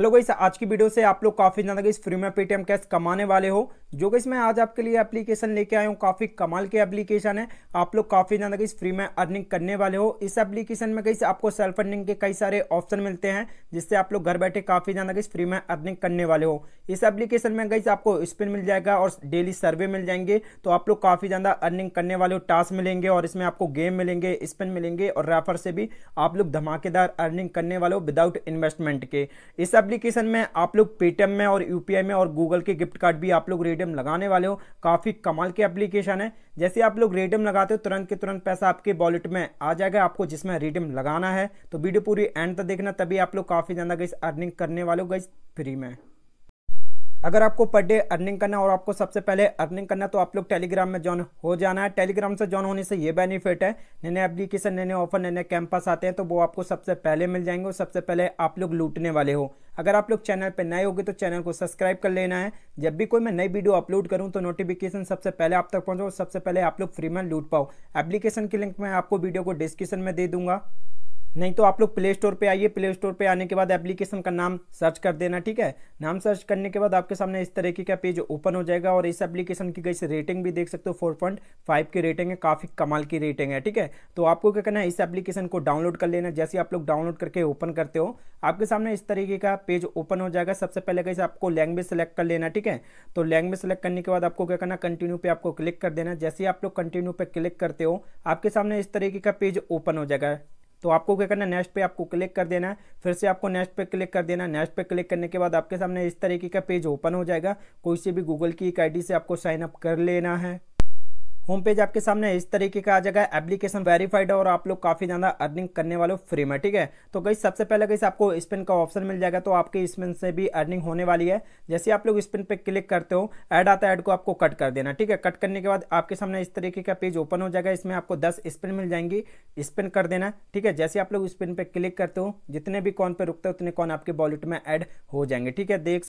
hello गई आज की वीडियो से आप लोग काफ़ी ज़्यादा गई फ्री में पेटीएम कैश कमाने वाले हो जो कि मैं आज आपके लिए एप्लीकेशन लेके आया हूँ काफ़ी कमाल के एप्लीकेशन है आप लोग काफ़ी ज़्यादा गई फ्री में अर्निंग करने वाले हो इस एप्लीकेशन में कहीं आपको सेल्फ अर्निंग के कई सारे ऑप्शन मिलते हैं जिससे आप लोग घर बैठे काफ़ी ज़्यादा गई फ्री में अर्निंग करने वाले हो इस एप्लीकेशन में गई आपको स्पिन मिल जाएगा और डेली सर्वे मिल जाएंगे तो आप लोग काफ़ी ज़्यादा अर्निंग करने वाले हो टास्क मिलेंगे और इसमें आपको गेम मिलेंगे स्पिन मिलेंगे और रेफर से भी आप लोग धमाकेदार अर्निंग करने वाले हो विदाउट इन्वेस्टमेंट के इस एप्लीकेशन में आप लोग पेटीएम में और यूपीआई में और गूगल के गिफ्ट कार्ड भी आप लोग रेडियम लगाने वाले हो काफ़ी कमाल के एप्लीकेशन है जैसे आप लोग रेडियम लगाते हो तुरंत के तुरंत पैसा आपके वॉलेट में आ जाएगा आपको जिसमें रेडियम लगाना है तो वीडियो पूरी एंड तक देखना तभी आप लोग काफ़ी ज़्यादा गई अर्निंग करने वाले हो गई फ्री में अगर आपको पर डे अर्निंग करना और आपको सबसे पहले अर्निंग करना तो आप लोग टेलीग्राम में ज्वाइन हो जाना है टेलीग्राम से ज्वाइन होने से ये बेनिफिट है नए नए एप्लीकेशन नए नए ऑफर नए नए कैंपस आते हैं तो वो आपको सबसे पहले मिल जाएंगे और सबसे पहले आप लोग लूटने वाले हो अगर आप लोग चैनल पर नए होगे तो चैनल को सब्सक्राइब कर लेना है जब भी कोई मैं नई वीडियो अपलोड करूँ तो नोटिफिकेशन सबसे पहले आप तक पहुँचो और सबसे पहले आप लोग फ्री में लूट पाओ एप्लीकेशन की लिंक मैं आपको वीडियो को डिस्क्रिप्शन में दे दूंगा नहीं तो आप लोग प्ले स्टोर पे आइए प्ले स्टोर पे आने के बाद एप्लीकेशन का नाम सर्च कर देना ठीक है नाम सर्च करने के बाद आपके सामने इस तरीके का पेज ओपन हो जाएगा और इस एप्लीकेशन की गई रेटिंग भी देख सकते हो 4.5 की रेटिंग है काफ़ी कमाल की रेटिंग है ठीक है तो आपको क्या करना है इस एप्लीकेशन को डाउनलोड कर लेना जैसे आप लोग डाउनलोड करके ओपन करते हो आपके सामने इस तरीके का पेज ओपन हो जाएगा सबसे पहले कैसे आपको लैंग्वेज सेलेक्ट कर लेना ठीक है तो लैंग्वेज सेलेक्ट करने के बाद आपको क्या करना कंटिन्यू पे आपको क्लिक कर देना जैसे ही आप लोग कंटिन्यू पे क्लिक करते हो आपके सामने इस तरीके का पेज ओपन हो जाएगा तो आपको क्या करना है नेक्स्ट पे आपको क्लिक कर देना है फिर से आपको नेक्स्ट पे क्लिक कर देना है नेक्स्ट पे क्लिक करने के बाद आपके सामने इस तरीके का पेज ओपन हो जाएगा कोई से भी गूगल की एक आई से आपको साइनअप कर लेना है होम पेज आपके सामने इस तरीके का आ जाएगा एप्लीकेशन वेरीफाइड है और आप लोग काफ़ी ज़्यादा अर्निंग करने वाले फ्री में ठीक है तो गई सबसे पहले गई आपको स्पिन का ऑप्शन मिल जाएगा तो आपके स्पिन से भी अर्निंग होने वाली है जैसे आप लोग स्पिन पे क्लिक करते हो ऐड आता है ऐड को आपको कट कर देना ठीक है कट करने के बाद आपके सामने इस तरीके का पेज ओपन हो जाएगा इसमें आपको दस स्पिन मिल जाएंगी स्पिन कर देना ठीक है जैसे आप लोग स्पिन पर क्लिक करते हो जितने भी कॉन पर रुकते हो उतने कॉन आपके वॉलेट में एड हो जाएंगे ठीक है देख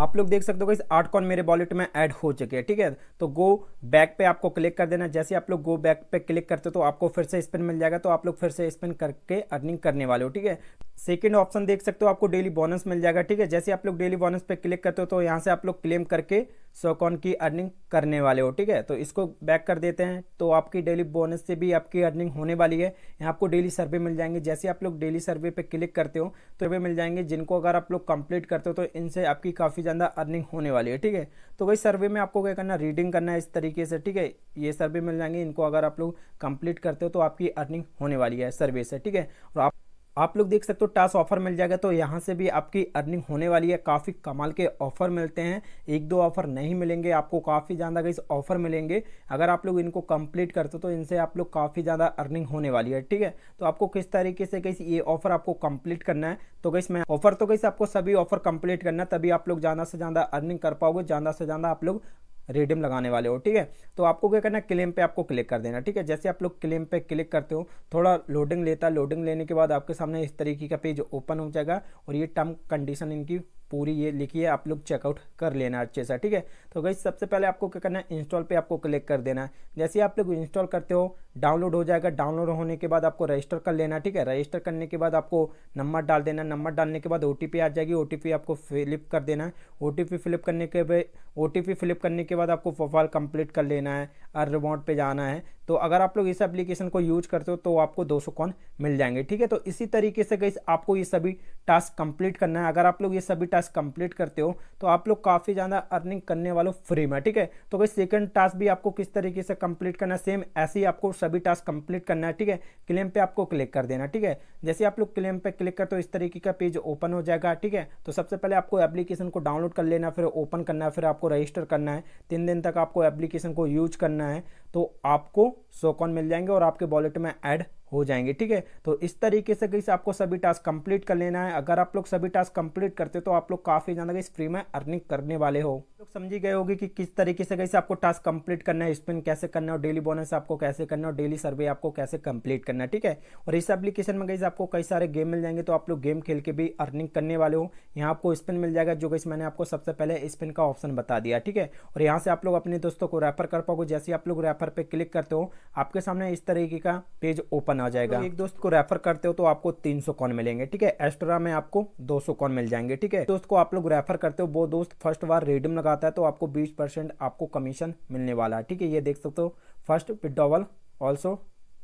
आप लोग देख सकते हो इस आठ कॉन मेरे वॉलेट में ऐड हो चुके हैं ठीक है तो गो बैक पे आपको क्लिक कर देना जैसे आप लोग गो बैक पे क्लिक करते हो तो आपको फिर से स्पिन मिल जाएगा तो आप लोग फिर से स्पिन करके अर्निंग करने वाले हो ठीक है सेकेंड ऑप्शन देख सकते हो आपको डेली बोनस मिल जाएगा ठीक है जैसे आप लोग डेली बोनस पे क्लिक करते हो तो यहाँ से आप लोग क्लेम करके सोकॉन की अर्निंग करने वाले हो ठीक है तो इसको बैक कर देते हैं तो आपकी डेली बोनस से भी आपकी अर्निंग होने वाली है यहाँ आपको डेली सर्वे मिल जाएंगे जैसे आप लोग डेली सर्वे पे क्लिक करते हो तो वे मिल जाएंगे जिनको अगर आप लोग कंप्लीट करते हो तो इनसे आपकी काफ़ी ज़्यादा अर्निंग होने वाली है ठीक है तो वही सर्वे में आपको क्या करना रीडिंग करना है इस तरीके से ठीक है ये सर्वे मिल जाएंगे इनको अगर आप लोग कंप्लीट करते हो तो आपकी अर्निंग होने वाली है सर्वे से ठीक है और आप आप लोग देख सकते हो टास्क ऑफर मिल जाएगा तो यहाँ से भी आपकी अर्निंग होने वाली है काफ़ी कमाल के ऑफर मिलते हैं एक दो ऑफर नहीं मिलेंगे आपको काफ़ी ज़्यादा गई ऑफर मिलेंगे अगर आप लोग इनको कंप्लीट करते हो तो इनसे आप लोग काफ़ी ज़्यादा अर्निंग होने वाली है ठीक है तो आपको किस तरीके से कैसे ये ऑफर आपको कंप्लीट करना है तो कैसे मैं ऑफर तो कैसे आपको सभी ऑफर कंप्लीट करना है तभी आप लोग ज़्यादा से ज़्यादा अर्निंग कर पाओगे ज़्यादा से ज़्यादा आप लोग रेडियम लगाने वाले हो ठीक है तो आपको क्या करना है क्लेम पे आपको क्लिक कर देना ठीक है जैसे आप लोग क्लेम पे क्लिक करते हो थोड़ा लोडिंग लेता है लोडिंग लेने के बाद आपके सामने इस तरीके का पेज ओपन हो जाएगा और ये टर्म कंडीशन इनकी पूरी ये लिखी है आप लोग चेकआउट कर लेना अच्छे से ठीक है तो गई सबसे पहले आपको क्या करना है इंस्टॉल पे आपको क्लिक कर देना है जैसे आप लोग इंस्टॉल करते हो डाउनलोड हो जाएगा डाउनलोड होने के बाद आपको रजिस्टर कर लेना ठीक है रजिस्टर करने के बाद आपको नंबर डाल देना नंबर डालने के बाद ओ आ जाएगी ओ आपको फिलिप कर देना है ओ फिलिप करने के बाद ओ फिलिप करने के बाद आपको प्रोफाइल कंप्लीट कर लेना है और रिमोट पर जाना है तो अगर आप लोग इस एप्लीकेशन को यूज करते हो तो आपको 200 कॉन मिल जाएंगे ठीक है तो इसी तरीके से गई आपको ये सभी टास्क कंप्लीट करना है अगर आप लोग ये सभी टास्क कंप्लीट करते हो तो आप लोग काफ़ी ज़्यादा अर्निंग करने वालों फ्री में ठीक है तो भाई सेकंड टास्क भी आपको किस तरीके से कंप्लीट करना है सेम ऐसे ही आपको सभी टास्क कंप्लीट करना है ठीक है क्लेम पे आपको क्लिक कर देना ठीक है जैसे आप लोग क्लेम पे क्लिक करते हो इस तरीके का पेज ओपन हो जाएगा ठीक है तो सबसे पहले आपको एप्लीकेशन को डाउनलोड कर लेना फिर ओपन करना है फिर आपको रजिस्टर करना है तीन दिन तक आपको एप्लीकेशन को यूज करना है तो आपको सोकॉन मिल जाएंगे और आपके वॉलेट में ऐड हो जाएंगे ठीक है तो इस तरीके से कहीं आपको सभी टास्क कंप्लीट कर लेना है अगर आप लोग सभी टास्क कंप्लीट करते तो आप लोग काफ़ी ज़्यादा गई फ्री में अर्निंग करने वाले हो लोग समझी गए होगी कि किस तरीके से कहीं आपको टास्क कंप्लीट करना है स्पिन कैसे करना है डेली बोनस आपको कैसे करना है डेली सर्वे आपको कैसे कंप्लीट करना है ठीक है और इस एप्लीकेशन में कहीं आपको कई सारे गेम मिल जाएंगे तो आप लोग गेम खेल के भी अर्निंग करने वाले हो यहाँ आपको स्पिन मिल जाएगा जो कि मैंने आपको सबसे पहले स्पिन का ऑप्शन बता दिया ठीक है और यहाँ से आप लोग अपने दोस्तों को रेफर कर पाओगे जैसे आप लोग रेफर पर क्लिक करते हो आपके सामने इस तरीके का पेज ओपन कॉन आ तो जाएगा तो एक दोस्त को रेफर करते हो तो आपको तीन सौ कॉन मिलेंगे ठीक है एक्स्ट्रा में आपको दो सौ कॉन मिल जाएंगे ठीक है दोस्त को आप लोग रेफर करते हो वो दोस्त फर्स्ट बार रेडियम लगाता है तो आपको बीस परसेंट आपको कमीशन मिलने वाला है ठीक है ये देख सकते हो फर्स्ट विड्रॉवल ऑल्सो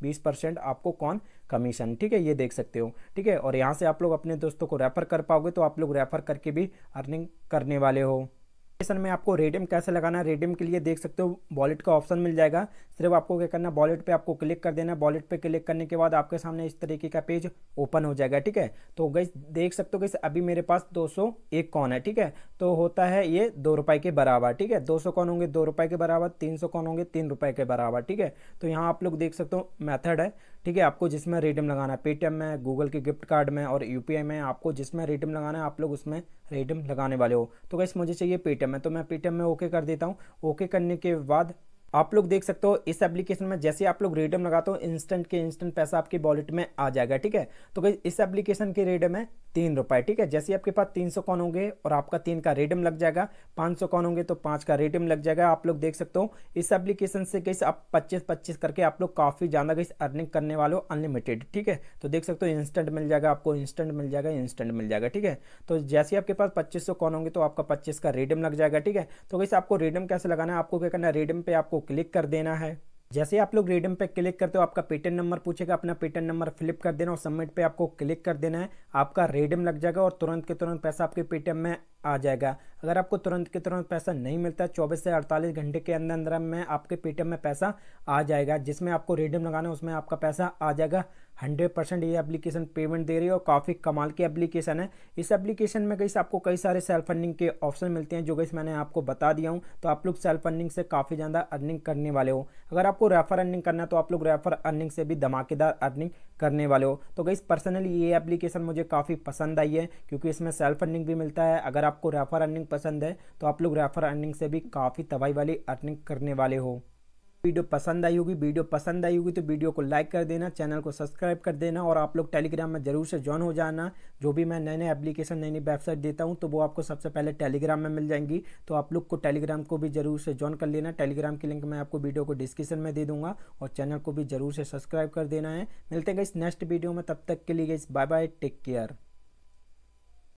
बीस परसेंट आपको कौन कमीशन ठीक है ये देख सकते हो ठीक है और यहाँ से आप लोग अपने दोस्तों को रेफर कर पाओगे तो आप लोग रेफर करके भी अर्निंग करने वाले हो एप्लीकेशन में आपको रेडियम कैसे लगाना है रेडियम के लिए देख सकते हो वॉलेट का ऑप्शन मिल जाएगा सिर्फ आपको क्या करना वॉलेट पे आपको क्लिक कर देना वॉलेट पर क्लिक करने के बाद आपके सामने इस तरीके का पेज ओपन हो जाएगा ठीक है तो गई देख सकते हो गई अभी मेरे पास दो सौ एक कौन है ठीक है तो होता है ये दो रुपए के बराबर ठीक है दो सौ कौन होंगे दो रुपए के बराबर तीन सौ कौन होंगे तीन रुपए के बराबर ठीक है तो यहाँ आप लोग देख सकते हो मैथड है ठीक है आपको जिसमें रेडियम लगाना है पेटीएम में गूगल के गिफ्ट कार्ड में और यूपीआई में आपको जिसमें रेडियम लगाना है आप लोग उसमें रेडियम लगाने वाले हो तो गई मुझे चाहिए पेटीएम पेटीएम है तो मैं पेटीएम में ओके कर देता हूँ ओके करने के बाद आप लोग देख सकते हो इस एप्लीकेशन में जैसे आप लोग रेडम लगाते हो इंस्टेंट के इंस्टेंट पैसा आपके वॉलेट में आ जाएगा ठीक है तो इस एप्लीकेशन के रेडम है तीन रुपए ठीक है जैसे आपके पास तीन सौ कौन होंगे और आपका तीन का रेडियम लग जाएगा पाँच सौ कौन होंगे तो पाँच का रेडियम लग जाएगा आप लोग देख सकते हो इस एप्लीकेशन से गई आप पच्चीस पच्चीस करके आप लोग काफ़ी ज़्यादा गई अर्निंग करने वाले अनलिमिटेड ठीक है तो देख सकते हो इंस्टेंट मिल जाएगा आपको इंस्टेंट मिल जाएगा इंस्टेंट मिल जाएगा ठीक है तो जैसे आपके पास पच्चीस सौ कौन होंगे तो आपका पच्चीस का रेडियम लग जाएगा ठीक है तो कैसे आपको रेडियम कैसे लगाना है आपको क्या करना है रेडियम पर आपको क्लिक कर देना है जैसे आप लोग रेडम पे क्लिक करते हो आपका पेटेंट नंबर पूछेगा अपना पेटेंट नंबर फ्लिप कर देना और सबमिट पे आपको क्लिक कर देना है आपका रेडम लग जाएगा और तुरंत के तुरंत पैसा आपके पेटीएम में आ जाएगा अगर आपको तुरंत के तुरंत पैसा नहीं मिलता है चौबीस से अड़तालीस घंटे के अंदर अंदर में आपके पेटीएम में पैसा आ जाएगा जिसमें आपको रिडीम लगाना है उसमें आपका पैसा आ जाएगा हंड्रेड परसेंट ये एप्लीकेशन पेमेंट दे रही है और काफ़ी कमाल की एप्लीकेशन है इस एप्लीकेशन में कई आपको कई सारे सेल्फ फंडिंग के ऑप्शन मिलते हैं जो कि मैंने आपको बता दिया हूँ तो आप लोग सेल्फ अर्निंग से काफ़ी ज़्यादा अर्निंग करने वाले हो अगर आपको रेफर अर्निंग करना है तो आप लोग रेफर अर्निंग से भी धमाकेदार अर्निंग करने वाले हो तो कई पर्सनली ये एप्लीकेशन मुझे काफ़ी पसंद आई है क्योंकि इसमें सेल्फ अर्निंग भी मिलता है अगर आप आपको रेफर अर्निंग पसंद है तो आप लोग रेफर अर्निंग से भी काफ़ी तबाही वाली अर्निंग करने वाले हो वीडियो पसंद आई होगी वीडियो पसंद आई होगी तो वीडियो को लाइक कर देना चैनल को सब्सक्राइब कर देना और आप लोग टेलीग्राम में जरूर से ज्वाइन हो जाना जो भी मैं नए नए एप्लीकेशन नई नई वेबसाइट देता हूँ तो वो आपको सबसे पहले टेलीग्राम में मिल जाएंगी तो आप लोग को टेलीग्राम को भी जरूर से ज्वाइन कर लेना टेलीग्राम की लिंक मैं आपको वीडियो को डिस्क्रिप्शन में दे दूँगा और चैनल को भी जरूर से सब्सक्राइब कर देना है मिलते हैं इस नेक्स्ट वीडियो में तब तक के लिए गई बाय बाय टेक केयर